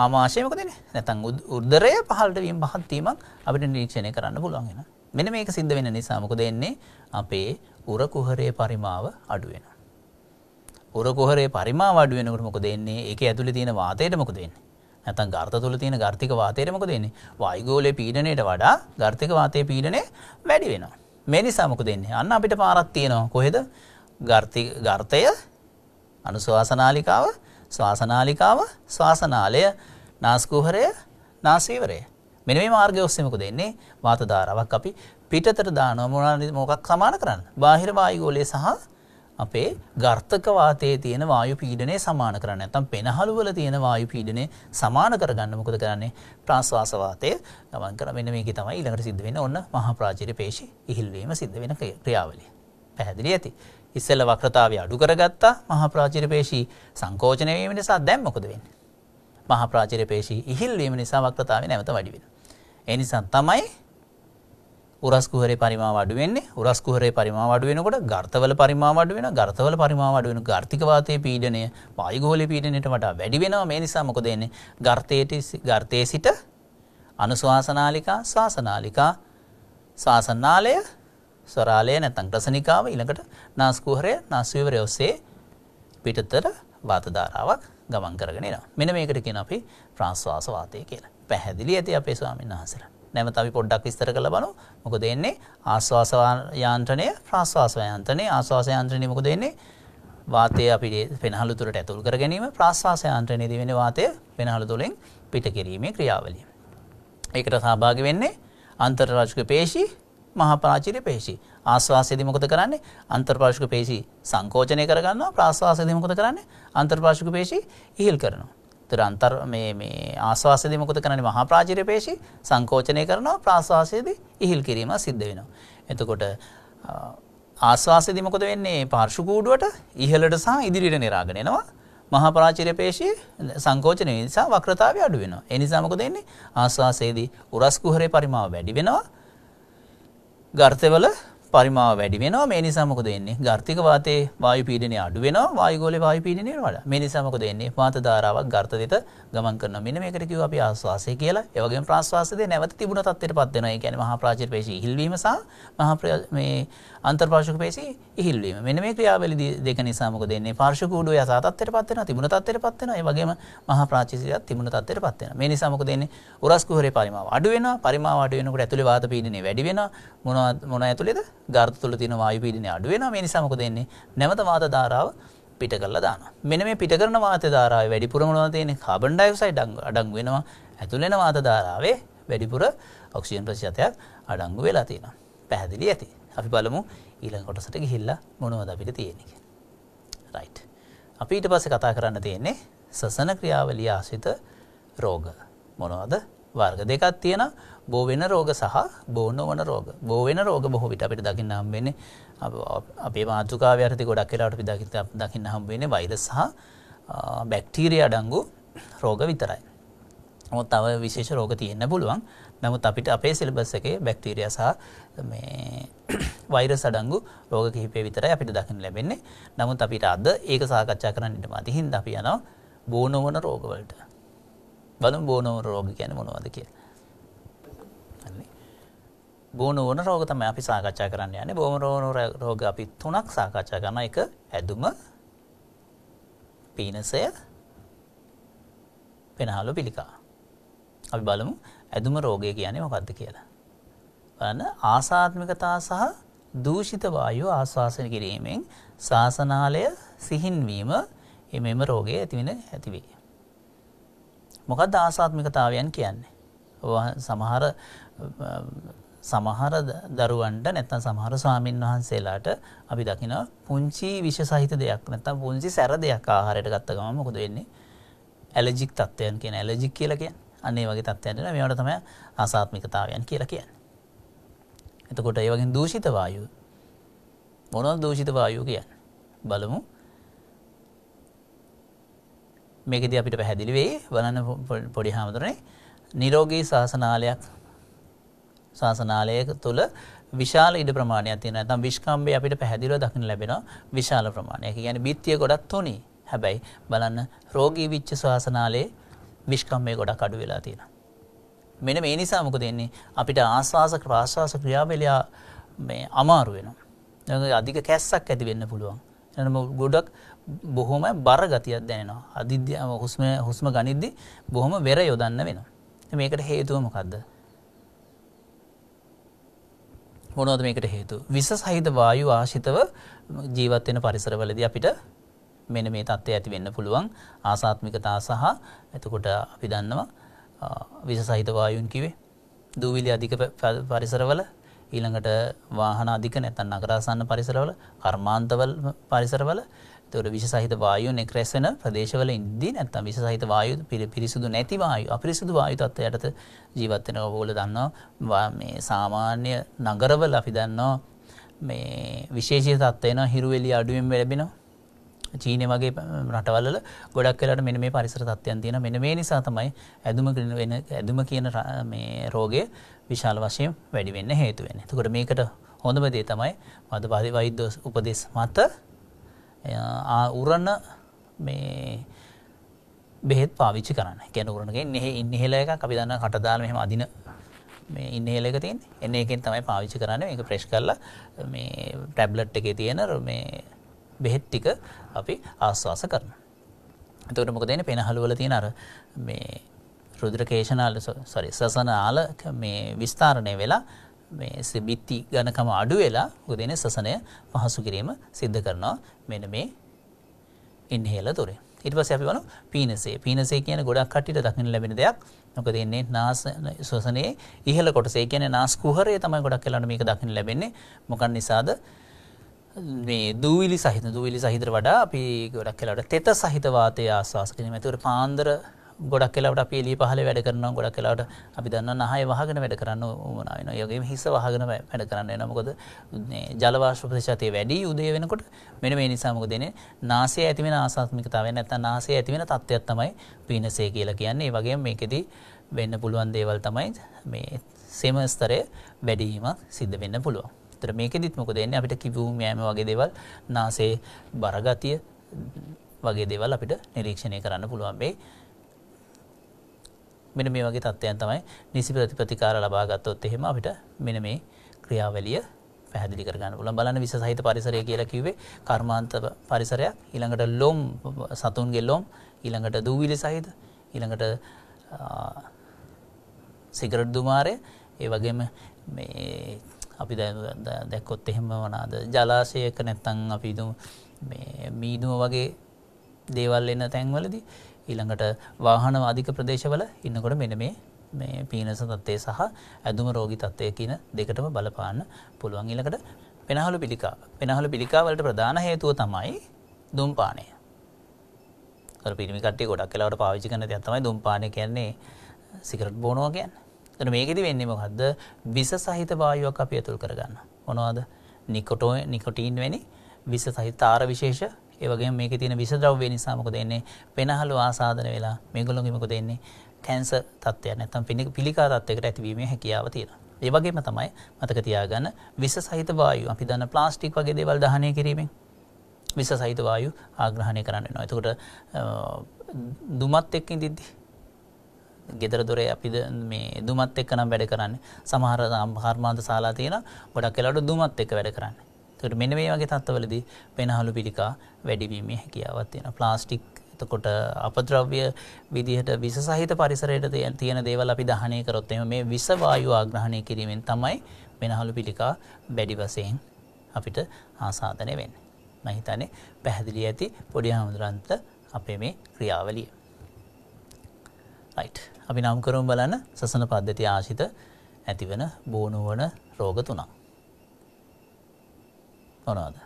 ආමාශය මොකද වෙන්නේ? නැත්නම් උදරය පහළට වීම පහත් වීමක් අපිට නිරීක්ෂණය කරන්න පුළුවන් වෙනවා. මෙන්න මේක සිද්ධ වෙන නිසා මොකද වෙන්නේ? අපේ උර කුහරයේ පරිමාව අඩු වෙනවා. උර කුහරයේ පරිමාව අඩු වෙනකොට මොකද වෙන්නේ? ඒකේ ඇතුලේ තියෙන වාතයට මොකද වෙන්නේ? නැතන් ගර්ත තුළ තියෙන ගර්තික වාතයරමක දෙන්නේ වයිගෝලය පීඩනයට වඩා ගර්තික වාතය පීඩනය වැඩි වෙනවා. මේ නිසාමක දෙන්නේ අන්න අපිට පාරත් තියෙනවා කොහෙද ගර්තය අනුස්වාසනාලිකාව ශවාසනාලිකාව ශවාසනාලය නාස්කූහරය නාසීවරය. මෙන මේ මාර්ග ඔස්සෙමක දෙන්නේ වාතධාරාවක් අපි පිටතට දානො මොනද මොකක් සමාන කරන්න බාහිර වායුගෝලය සහ අපේ ගර්ථක වාතයේ තියෙන වායු පීඩනය සමාන කරන්න. නැත්නම් පෙනහළු වල තියෙන වායු පීඩනය සමාන කරගන්න මොකද කරන්නේ? ප්‍රාශ්වාස වාතය ගමන් කරන මෙන්න මේකේ තමයි ඊළඟට සිද්ධ වෙන්නේ ඔන්න මහා ප්‍රාචීර පේශි ඉහිල් වීම සිද්ධ වෙන ක්‍රියාවලිය. පැහැදිලි ඇති. ඉස්සෙල්ල වක්‍රතාවය අඩු කරගත්තා මහා ප්‍රාචීර පේශි සංකෝචනය වීම නිසා දැන් මොකද වෙන්නේ? මහා ප්‍රාචීර පේශි ඉහිල් වීම නිසා වක්‍රතාවය නැවත වැඩි වෙනවා. ඒ නිසා තමයි උරස් කුහරේ පරිමාව අඩු වෙන්නේ උරස් කුහරේ පරිමාව අඩු වෙනකොට ගර්තවල පරිමාව අඩු වෙනවා ගර්තවල පරිමාව අඩු වෙනවා ගාර්ථික වාතයේ පීඩනය වායුගෝලීය පීඩනයට වඩා වැඩි වෙනවා මේ නිසා මොකද වෙන්නේ ගර්තයේට ගර්තයේ සිට අනුශාසනාලිකා ශාසනාලිකා ශාසනාලය ස්වරාලය නැත්නම් රසනිකාව ඊළඟට නාස්කුහරය නාස්විවරය ඔස්සේ පිටතර වාත ධාරාවක් ගමන් කරගෙන එනවා මෙන්න මේකට කියන අපි ප්‍රාශ්වාස වාතය කියලා පැහැදිලි ඇති අපේ ස්වාමීන් වහන්සේලා නැවත අපි පොඩ්ඩක් විස්තර කරලා බලමු. මොකද එන්නේ ආශ්වාස යාන්ත්‍රණය ප්‍රාශ්වාස යාන්ත්‍රණය ආශ්වාස යාන්ත්‍රණය මොකද එන්නේ? වාතය අපි වෙනහළු තුරට ඇතුල් කර ගැනීම ප්‍රාශ්වාස යාන්ත්‍රණයේදී වෙන වාතය වෙනහළු තුලින් පිට කිරීමේ ක්‍රියාවලිය. ඒකට සහභාගී වෙන්නේ අන්තර්වාචික පේශී මහා ප්‍රාචීර පේශී. ආශ්වාසයේදී මොකද කරන්නේ? අන්තර්පාර්ශ්වික පේශී සංකෝචනය කරගන්නවා. ප්‍රාශ්වාසයේදී මොකද කරන්නේ? අන්තර්පාර්ශ්වික පේශී ඉහිල් කරනවා. ඒතර අන්තර් මේ මේ ආස්වාසයේදී මොකද කරන්නේ මහා ප්‍රාචීර පේශි සංකෝචනය කරනවා ප්‍රාස්වාසයේදී ඉහිල් කිරීම සිද්ධ වෙනවා. එතකොට ආස්වාසයේදී මොකද වෙන්නේ පාර්ශු කූඩුවට ඉහළට සහ ඉදිරියට නිරාගෙන එනවා. මහා ප්‍රාචීර පේශි සංකෝචනය නිසා වක්‍රතාවය අඩු වෙනවා. ඒ නිසා මොකද වෙන්නේ ආස්වාසයේදී උරස් කුහරේ පරිමාව වැඩි වෙනවා. ගර්තවල පරිමාව වැඩි වෙනවා මේ නිසා මොකද වෙන්නේ? ගර්ථික වාතයේ වායු පීඩනය අඩු වෙනවා වායුගෝලයේ වායු පීඩනය වඩා. මේ නිසා මොකද වෙන්නේ? වාත ධාරාවක් ගර්ථ දෙත ගමන් කරනවා. මෙන්න මේකට කිව්වා අපි ආශ්වාසය කියලා. ඒ වගේම ප්‍රාශ්වාසය දෙ නැවත තිබුණ තත්ත්වයටපත් වෙනවා. ඒ කියන්නේ මහා ප්‍රාචීර පේශී හිල්වීම සහ මහා මේ අන්තර්පාර්ශවක පේශී ඉහිල්වීම. මෙන්න මේ ක්‍රියාවලිය දෙක නිසා මොකද වෙන්නේ? පාර්ශවක ඌඩුව යථා තත්ත්වයට පත් වෙනවා, තිබුණ තත්ත්වයට පත් වෙනවා. ඒ වගේම මහා ප්‍රාචීරියත් තිබුණ තත්ත්වයට පත් වෙනවා. මේ නිසා මොකද වෙන්නේ? උරස් කුහරේ පරිමාව අඩු වෙනවා. පරිමාව අඩු වෙනකොට ඇතුලේ වාත පීඩනය වැඩි වෙනවා. මොන මොන ඇතුලේද? ගර්ත තුල තියෙන වායු පීඩනය අඩු වෙනවා. මේ නිසා මොකද වෙන්නේ? නැවත වාත ධාරාව පිට කරලා දානවා. මෙන්න මේ පිට කරන වාත ධාරාවේ වැඩිපුර මොනවද තියෙන්නේ? කාබන් ඩයොක්සයිඩ් අඩංගු වෙනවා. ඇතුලේ වාත ධාරාවේ වැඩිපුර ඔක්සිජන් ප්‍රතිශතයක් අඩංගු වෙලා තියෙනවා. පැහැදිලි ඇති. අපි බලමු ඊළඟ කොටසට ගිහිල්ලා මොනවද අපිට තියෙන්නේ කියලා. රයිට්. අපි ඊට පස්සේ කතා කරන්න තියෙන්නේ සසන ක්‍රියාවලිය ආශ්‍රිත රෝග. මොනවද? වර්ග දෙකක් තියෙනවා. බෝ වෙන රෝග සහ බෝ නොවන රෝග. බෝ වෙන රෝග බොහෝ විට අපිට දකින්න හම්බ වෙන්නේ අපේ මාතෘකාවේ අරදී ගොඩක් වෙලාවට අපි දකින්න දකින්න හම්බ වෙන්නේ වෛරස් සහ බැක්ටීරියා අඩංගු රෝග විතරයි. නමුත් තව විශේෂ රෝග තියෙන්න පුළුවන්. නමුත් අපිට අපේ සිලබස් එකේ බැක්ටීරියා සහ මේ වෛරස් අඩංගු රෝග කිහිපය විතරයි අපිට දකින්න ලැබෙන්නේ. නමුත් අපිට අද ඒක සාකච්ඡා කරන්න ඉඩ මදි. හින්දා අපි යනවා බෝනවන රෝග වලට. බලමු බෝනවන රෝග කියන්නේ මොනවද කියලා. බෝනෝන රෝග තමයි අපි සාකච්ඡා කරන්න යන්නේ. බෝනෝන රෝග අපි තුනක් සාකච්ඡා කරන එක ඇදුම පීනසය පෙනහළු පිළිකා. අපි බලමු ඇදුම රෝගය කියන්නේ මොකක්ද කියලා. වන ආසාත්මිකතා සහ දූෂිත වායු ආශ්වාසන කිරීමෙන් ශාසනාලය සිහින්වීම මෙම රෝගය ඇතිවෙන ඇතිවේ. මොකක්ද ආසාත්මිකතාවයන් කියන්නේ. සමහර සමහර දරුවන්ට නැත්තම් සමහර ස්වාමීන් වහන්සේලාට අපි දකින පුංචි විෂ සහිත දෙයක් නැත්තම් පුංචි සැර දෙයක් ආහාරයට ගත්ත ගමන් මොකද වෙන්නේ? ඇලර්ජික් තත්ත්වයන් කියන ඇලර්ජික් කියලා කියන්නේ අන්නේ වගේ තත්ත්වයන්ට මේවට තමයි ආසාත්මිකතාවයන් කියලා කියන්නේ. එතකොට ඒ වගේ දූෂිත වායු මොනවද දූෂිත වායු කියන්නේ? බලමු. මේකදී අපිට පැහැදිලි වෙයි බලන්න පොඩි හැමදෙරේ නිරෝගී ශාසනාලයක් ශාසනාලයක තුල විශාල ඉඩ ප්‍රමාණයක් තියෙනවා. නැත්නම් විස්කම්බේ අපිට පැහැදිලිව දකින්න ලැබෙනවා විශාල ප්‍රමාණයක්. ඒ කියන්නේ බිත්තිය ගොඩක් තුනී. හැබැයි බලන්න රෝගී විච්ච ශාසනාලේ විෂ්කම්මය ගොඩක් අඩු වෙලා තියෙන. මෙන මේ නිසා මොක දෙන්නේ අපිට ආශවාස ප්‍රාශ්වාස ක්‍රියාවලයා මේ අමාරු වෙනවා. අධික කැස්සක් ඇති වෙන්න පුළුවන්. එනම ගොඩක් බොහොම බර ගතියක් දැනෙනවා. අධිද්‍යම හුස්ම හුස්ම ගනිද්දි බොහොම වෙර යොදන්න වෙනවා. මේකට හේතුව මොකද්ද? මොනවද මේකට හේතුව? විස සහිත වායු ආශ්‍රිතව ජීවත් වෙන පරිසරවලදී අපිට මෙන මේ තත්ත්වය ඇති වෙන්න පුළුවන් ආසාත්මිකතා සහ එතකොට අපි දන්නවා විස සහිතවායුන් කිවේ දූවිලි අධික පරිසරවල ඊළඟට වාහන අධික නැතන් අකරාසන්න පරිසරවල කර්මාන්තවල් පරිසරවල තොර විශ සහිත වායු නෙක්රැස්සෙන ප්‍රදේශවල ඉදී නැත්තම් විශ සහිත වායු පිරිසිදු නැති වායු අපිරිසිදු වායු තත්ත්වයටත ජීවත්වෙන ඔබෝල දන්නවා මේ සාමාන්‍ය නගරවල අපි දන්නවා මේ විශේෂය තත්වයන හිරුවෙලි අඩුවෙන් වැලබෙනවා චීනය වගේ රටවල්ල ගොඩක් කලට මෙන මේ පරිසර තත්වයන් තියෙන මෙන මේ නිසා තමයි ඇදුම වෙන ඇදුම කියන මේ රෝගය විශාල වශයෙන් වැඩිවෙන්න හේතුවෙන් එතකොට මේකට හොඳම දේ තමයි මදපාදි වෛද්‍ය උපදෙස් මත උරණ මේ බෙහෙත් පාවිච්චි කරන්න කැන උරණගේ නෙහ ඉන්නහෙල එක අපි දන්න කටදාල මෙහම අදින මේ ඉන්නහෙල එක තින් එන්න එකෙන් තමයි පාවිච්චි කරන්න එක ප්‍රේශ් කරලා මේ ටැබ්ලට් එක තියෙන මේ බෙහෙත් ටික අපි ආස්වාස කරනවා. එතකොට මොකද වෙන්නේ? පෙනහළු වල තියෙන අර මේ රුධිර කේශනාල sorry සසනාල මේ විස්තරණය වෙලා මේ සිබිති ඝනකම අඩු වෙලා මොකද වෙන්නේ? සසනය පහසු කිරීම සිද්ධ කරනවා මෙන්න මේ ඉන්හෙලර් තුරේ. ඊට පස්සේ අපි බලමු පීනසේ. පීනසේ කියන්නේ ගොඩක් කට්ටියට දකින්න ලැබෙන දෙයක්. මොකද ඉන්නේ නාස ශ්වසනයේ ඉහළ කොටස. ඒ කියන්නේ නාස් කුහරය තමයි ගොඩක් වෙලාවට මේක දකින්න ලැබෙන්නේ. මොකක් නිසාද? මේ දූවිලි සහිත දූවිලි සහිතර වඩා අපි ගොඩක් කලාට තෙත සහිත වාතය ආස්වාස කිරීම. ඒතර පාන්දර ගොඩක් කලාට අපි එළිය පහළ වැඩ කරනවා ගොඩක් කලාට අපි දන්නවා නහය වහගෙන වැඩ කරන්න උවමනා වෙනවා. ඒ වගේම හිස වහගෙන වැඩ කරන්න වෙනවා. මොකද මේ ජල වාෂ්ප ප්‍රතිශතය වැඩි උදේ වෙනකොට මෙන්න මේ නිසා මොකද එන්නේ? නාසය ඇති වෙන ආසාත්මිකතාවය නැත්නම් නාසය ඇති වෙන තත්ත්වයක් තමයි පීනසය කියලා කියන්නේ. ඒ වගේම මේකෙදි වෙන්න පුළුවන් දේවල් තමයි මේ සෙම ස්තරය වැඩි වීමක් සිද්ධ වෙන්න පුළුවන්. ඇත්තට මේකෙදිත් මොකද එන්නේ අපිට කිව්වූම් යෑම වගේ දේවල් නාසේ බරගතිය වගේ දේවල් අපිට නිරීක්ෂණය කරන්න පුළුවන් වෙයි. මෙන්න මේ වගේ තත්ත්වයන් තමයි නිසි ප්‍රතිප්‍රතිකාර ලබා ගත්තොත් එහෙම අපිට මෙන්න මේ ක්‍රියාවලිය පැහැදිලි කරගන්න පුළුවන්. බලන්න විස සහිත පරිසරය කියලා කිව්වේ කර්මාන්ත පරිසරයක්. ඊළඟට ලොම් සතුන්ගේ ලොම්, ඊළඟට දූවිලි සහිත, ඊළඟට සිගරට් දුමාරය, ඒ වගේම මේ අපි දැක්කොත් එහෙම වනාද ජලාශයක නැත්තං අපි මීදුව වගේ දේවල් එන්න තැන්වලදි ඊළඟට වාහන අධික ප්‍රදේශවල ඉන්නකොට මෙන මේ මේ පීනස තත්ත්වය සහ ඇදුම රෝගි තත්ත්වය කියන දෙකටම බලපාන්න පුළුවන් ඊළඟට පෙනහළු පිළිකා පෙනහළු පිළිකාවලට ප්‍රධාන හේතුව තමයි දුම්පානය පිරිමිකට ගොඩක් කලාවට පාවිචි කන ඇතමයි දුම්පානය කියන්නේ සිකරට් බෝනෝ කියන්නේ එතන මේකෙදි වෙන්නේ මොකද්ද? විස සහිත වායුවක් අපි ඇතුල් කරගන්න. මොනවද? නිකොටෝ නිකොටින් වැනි විස සහිත තාර විශේෂ ඒ වගේම මේකේ තියෙන විස ද්‍රව්‍ය නිසා මොකද වෙන්නේ? පෙනහළු ආසාදන වෙලා මේගොල්ලෝගේ මොකද වෙන්නේ? කැන්සර් තත්ත්වයක් නැත්නම් පිළිකා තත්ත්වයකට ඇතිවීමේ හැකියාව තියෙනවා. ඒ වගේම තමයි මතක තියාගන්න විස සහිත වායුව අපි දන්න ප්ලාස්ටික් වගේ දේවල් දහනය කිරීමෙන් විස සහිත වායු ආග්‍රහණය කරන්න වෙනවා. එතකොට දුමත් එක්ක ඉඳිද්දී ගෙදර දොරේ අපිද මේ දුමත් එක්ක නම් වැඩ කරන්නේ. සමහර කර්මාන්ත ශාලා තියෙනවා. ගොඩක් වෙලාවට දුමත් එක්ක වැඩ කරන්නේ. ඒකට මෙන්න මේ වගේ තත්ත්වවලදී පෙනහළු පිළිකා වැඩිවීමේ හැකියාවක් තියෙනවා. ප්ලාස්ටික් එතකොට අපද්‍රව්‍ය විදිහට විස සහිත පරිසරයට තියෙන දේවල් අපි දහනය කරොත් එම මේ විස වායු ආග්‍රහණය කිරීමෙන් තමයි වෙනහළු පිළිකා වැඩි වශයෙන් අපිට ආසාදනය වෙන්නේ. මම හිතන්නේ පැහැදිලි ඇති පොඩි හමුදුරන්ට අපේ මේ ක්‍රියාවලිය. රයිට් අපි නම් කරුම් බලන්න සසන පද්ධති ආශිත ඇතිවන බෝනුවන රෝග තුනා මොනවාද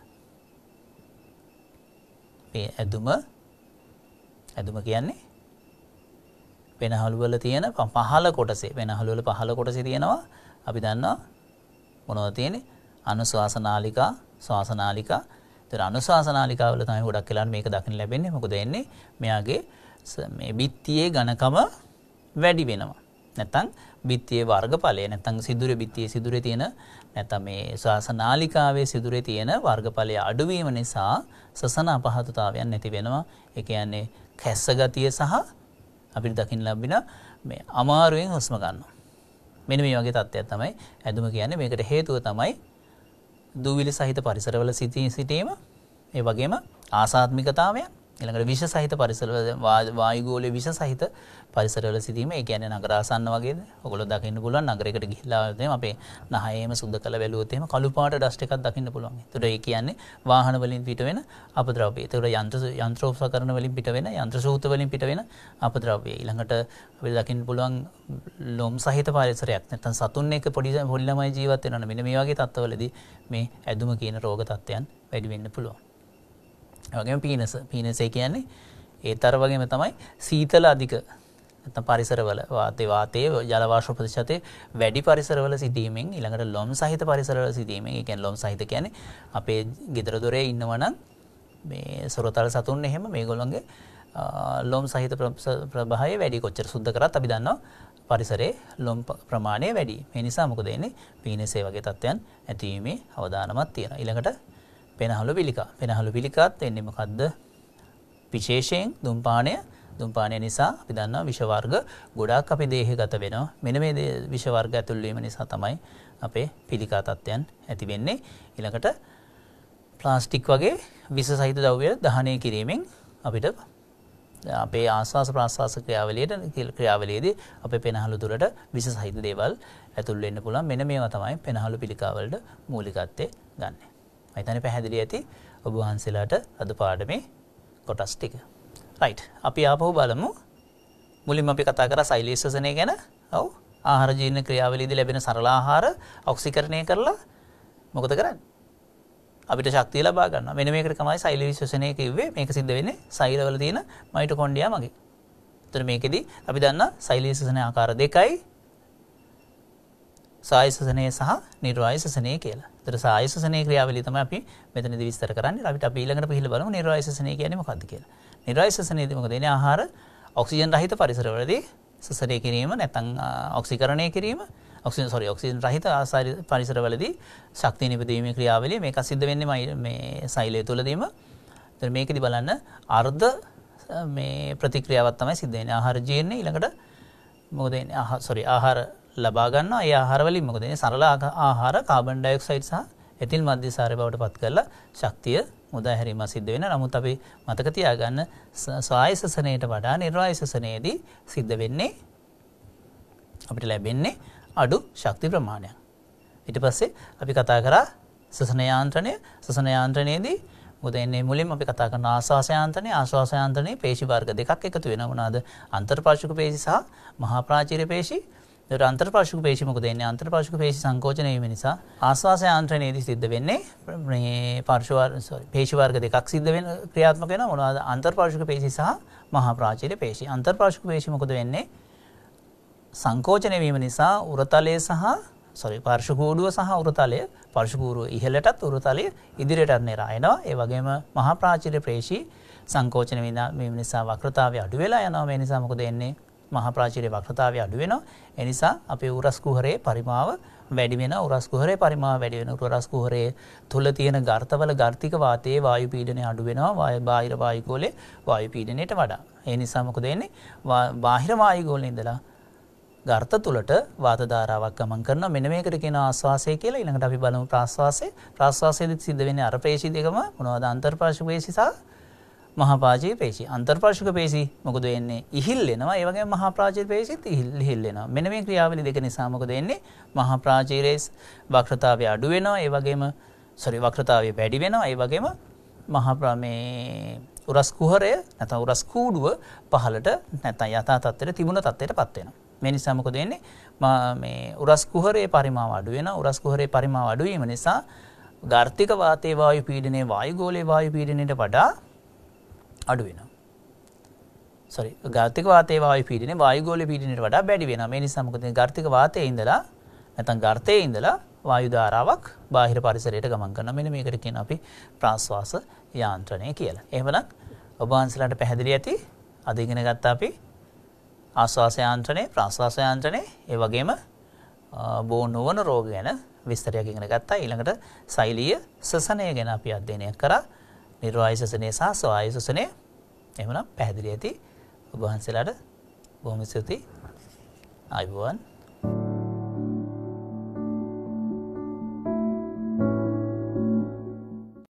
මේ ඇදුම ඇදුම කියන්නේ පෙනහළුවල තියෙන පහල කොටසේ පෙනහළුවල පහල කොටසේ තියෙනවා අපි දන්නවා මොනව තියෙන අනුශවාසනාලිකා ශවාසනාලිකා තර අනුශවාසනාලිකාවල තමයි ගොඩක් කියලා මේක දකින ලැබෙන්නේ මොකද එන්නේ මෙයාගේ මේ බිත්තියේ ඝනකම වැඩි වෙනවා. නැත්තම් බිත්තියේ වර්ගඵලය නැත්තම් සිදුරේ බිත්තියේ සිදුරේ තියෙන නැත්තම් මේ ශාසනාලිකාවේ සිදුරේ තියෙන වර්ගඵලය අඩුවීම නිසා සසන අපහසුතාවයන් නැති වෙනවා. ඒ කියන්නේ කැස්ස ගතිය සහ අපිට දකින්න ලැබෙන මේ අමාරුවෙන් හුස්ම ගන්නවා. මෙන්න මේ වගේ තත්ත්වයක් තමයි ඇඳුම කියන්නේ. මේකට හේතුව තමයි දූවිලි සහිත පරිසරවල සිටීම ඒ වගේම ආසාත්මිකතාවයක් ඊළඟට විෂ සහිත පරිසරවල වායුගෝලයේ විෂ සහිත පරිසරවල සිටීම ඒ කියන්නේ නගරාසන්න වගේද ඔයගොල්ලෝ දකින්න පුළුවන් නගරයකට ගිහිල්ලා එහෙම අපේ නහයේම සුද්ධ කළ බැලුවොත් එහෙම කළු පාට ඩස්ට් එකක් දකින්න පුළුවන්. ඒතර ඒ කියන්නේ වාහන වලින් පිට වෙන අපද්‍රව්‍ය. ඒතර යන්ත්‍ර යන්ත්‍රෝපකරණ වලින් පිට වෙන යන්ත්‍ර සූත වලින් පිට වෙන අපද්‍රව්‍ය. ඊළඟට අපිට දකින්න පුළුවන් ලොම් සහිත පරිසරයක්. නැත්තම් සතුන් එක පොඩි පොඩි ළමයි ජීවත් වෙනවා. මෙන්න මේ වගේ තත්ත්වවලදී මේ ඇදුම කියන රෝග තත්ත්වයන් වැඩි වෙන්න පුළුවන්. වගේම පීනස පීනසේ කියන්නේ ඒ තර වගේම තමයි සීතල අධික නැත්නම් පරිසරවල වාතේ වාතයේ ජල වාෂ්ප ප්‍රතිශතය වැඩි පරිසරවල සිටීමෙන් ඊළඟට ලොම් සහිත පරිසරවල සිටීමෙන් ඒ කියන්නේ ලොම් සහිත කියන්නේ අපේ ගෙදර දොරේ ඉන්නවනම් මේ සොරතල් සතුන් එහෙම මේගොල්ලන්ගේ ලොම් සහිත ප්‍රභාවය වැඩි කොච්චර සුද්ධ කරත් අපි දන්නවා පරිසරයේ ලොම් ප්‍රමාණය වැඩි. මේ නිසා මොකද වෙන්නේ? පීනසේ වගේ තත්ත්වයන් ඇතිවීමේ අවදානමක් තියෙනවා. ඊළඟට පෙනහළු පිළිකා පෙනහළු පිළිකාත් එන්නෙමකක්ද විශේෂයෙන් දුම්පානය දුම්පානය නිසා අපි දන්නා විෂවර්ග ගොඩාක් අපි දේහ ගත වෙනවා මෙන මේ විෂවර්ග ඇතුල්වීම නිසා තමයි අපේ පිළිකා තත්ත්වයන් ඇතිවෙන්නේ ඉළඟට ප්ලාස්ටික් වගේ විස සහිත දව්වය දහනය කිරීමෙන් අපිට අපේ ආසාස ප්‍රාශාස ක්‍රියාවලයට ක්‍රියාවලයේදී අප පෙනහළු තුරට විස සහිත දේවල් ඇතුල්වෙන්න පුළන් මෙන මේවා තමයි පෙනහළු පිළිකාවලට මූලිකත්තේ ගන්නේ. මහිතන පැහැදිලි ඇති ඔබවහන්සේලාට අද පාඩමේ කොටස් ටික. රයිට් අපි ආපහු බලමු මුලින් අපි කතා කර සයිලේසනය ගැන ඔවු ආහරජීන ක්‍රියාවලිද ලැබෙන සරලාහාර ඔක්සිකරණය කරලා මොකද කරන්න අපිට ශක්තිය ලබා ගන්න මෙන මේකරකමයි සයිල විශ්වසනය කිව්වේ මේක සිද්ධ වෙන සෛරවල තියෙන මයිට කොන්්ඩිය මගේ තර මේකෙදී අපි දන්න සයිලේසනය ආකාර දෙකයි සායසනය සහ නිර්වායසනය කියලා තර සායසනය ක්‍රියාවලි තම අපි මෙතන විස්තර කරන්න අපිට පීලකට පිහිල බලු නිර්වායසනය කියන මොකක්ද කියලා නිර්වායසනයතිමක දෙන ආහාර ඔක්සිජන් රහිත පරිසරවලදී සසරය කිරීම නැතං ඔක්සිකරණය කිරීම ඔක්සින් සොරි ඔක්සින් රහිත ආසාරි පරිසරවලදී ශක්තිය නිපදීමේ ක්‍රියාවලිය මේක සිද්ධ වෙන්නේ මේ සෛලය තුළදීම. එතන මේකදි බලන්න අර්ධ මේ ප්‍රතික්‍රියාවක් තමයි සිද්ධ වෙන්නේ. ආහාර ජීර්ණ ඊළඟට මොකද වෙන්නේ? සොරි ආහාර ලබා ගන්නවා. ඒ ආහාර වලින් මොකද වෙන්නේ? සරල ආහාර කාබන් ඩයොක්සයිඩ් සහ එතිල් මධ්‍යසාරය බවට පත් කරලා ශක්තිය මුදා හැරීම සිද්ධ වෙන. නමුත් අපි මතක තියාගන්න ස්වායසසනයට වඩා නිර්වායසසනයේදී සිද්ධ වෙන්නේ අපිට ලැබෙන්නේ අඩු ශක්ති ප්‍රමාණයක්. ඊට පස්සේ අපි කතා කරා සසන යාන්ත්‍රණය. සසන යාන්ත්‍රණයේදී මුදෙන්නේ මුලින්ම අපි කතා කරන ආශ්වාස යාන්ත්‍රණය ආශ්වාස යාන්ත්‍රණයේ පේශි වර්ග දෙකක් එකතු වෙනවා මොනවාද අන්තර්පාශික පේශි සහ මහා ප්‍රාචීර පේශි දොට අන්තර්පාශක පේශි මොකද එන්නේ අන්තර්පාශක පේශි සංකෝචනය වීම නිසා ආස්වාස යාන්ත්‍රණයේදී සිද්ධ වෙන්නේ මේ පාර්ශ්ව සෝරි පේශි වර්ග දෙකක් සිද්ධ වෙන ක්‍රියාත්මක වෙනවා මොනවද අන්තර්පාශක පේශි සහ මහා ප්‍රාචීර පේශි අන්තර්පාශක පේශි මොකද වෙන්නේ සංකෝචනය වීම නිසා උරතලය සහ සොරි පාර්ශකූඩුව සහ උරතලය පර්ශකූරුව ඉහලටත් උරතලය ඉදිරියටත් නිරායනවා ඒ වගේම මහා ප්‍රාචීර ප්‍රේශී සංකෝචන වීම නිසා වක්‍රතාවය අඩු වෙලා යනවා මේ නිසා මොකද වෙන්නේ මහප්‍රාචීරයේ වක්‍රතාවය අඩු වෙනවා. ඒ නිසා අපේ උරස් කුහරයේ පරිමාව වැඩි වෙනවා. උරස් කුහරයේ පරිමාව වැඩි වෙනවා. උරස් කුහරයේ තුල තියෙන ගර්තවල ගර්තික වාතයේ වායු පීඩනය අඩු වෙනවා. වායු බාහිර වායුගෝලයේ වායු පීඩනයට වඩා. ඒ නිසා මොකද වෙන්නේ? බාහිර වායුගෝලේ ඉඳලා ගර්ත තුළට වාත ධාරාවක් ගමන් කරනවා මෙන්න මේකට කියන ආස්වාසය කියලා ඊළඟට අපි බලමු ප්‍රාස්වාසය ප්‍රාස්වාසයේදී සිද්ධ වෙන්නේ අර ප්‍රේෂිතේකම මොනවද අන්තර්පාශ ප්‍රේෂිත සහ මහපාජය පේශි අන්තර්පාශක පේසි මොකද එන්නේ ඉහිල්ලෙනවා ඒවගේ මහාපාජය පේසිත් ඉහිල් හිල්ලෙනවා මෙන මේ ක්‍රියාවලි දෙක නිසාමකද එන්නේ මහාපාජීරේස් වක්්‍රතාවය අඩුවෙනවා ඒවගේම සොරි වක්්‍රතාවය වැඩි වෙනවා ඒවගේම මහාප්‍රමේ උරස්කුහරය නැත උරස්කූඩුව පහලට නැත යතා තත්තර තිබුණ තත්වයට පත්වෙනවා මෙනිසාමක දෙන්නේ මේ උරස්කුහරේ පරිමාව අඩුවෙන උරස්කුහරේ පරිමාව අඩුවීම නිසා ගර්ථික වාතේ වායු පීඩනයේ වායු ගෝලයේ වායු පීඩනයට වඩා අඩුවෙන. සොරි ගාතික වාතේ වායු පීඩනය වායුගෝල පීඩනයට වඩා බැඩි වෙනවා. මේ නිසා මොකද ගාතික වාතයේ ඉඳලා නැත්නම් ගර්තයේ ඉඳලා වායු ධාරාවක් බාහිර පරිසරයට ගමන් කරනවා. මෙන්න මේකට කියන අපි ප්‍රාශ්වාස යාන්ත්‍රණය කියලා. එහෙමනම් ඔබ වහන්සේලාට පැහැදිලි ඇති අද ඉගෙන ගත්තා අපි ආශ්වාස යාන්ත්‍රණය, ප්‍රාශ්වාස යාන්ත්‍රණය, ඒ වගේම බෝ නොවන රෝග ගැන විස්තරයක් ඉගෙන ගත්තා. ඊළඟට සෛලීය සසනය ගැන අපි අධ්‍යයනය කරා. නිර්වායසසනය සහ ස්වායසසනය එමනම් පැහැදිලි ඇති ඔබහන්සේලාට බොහොම ස්තුතියි අයිබුවන්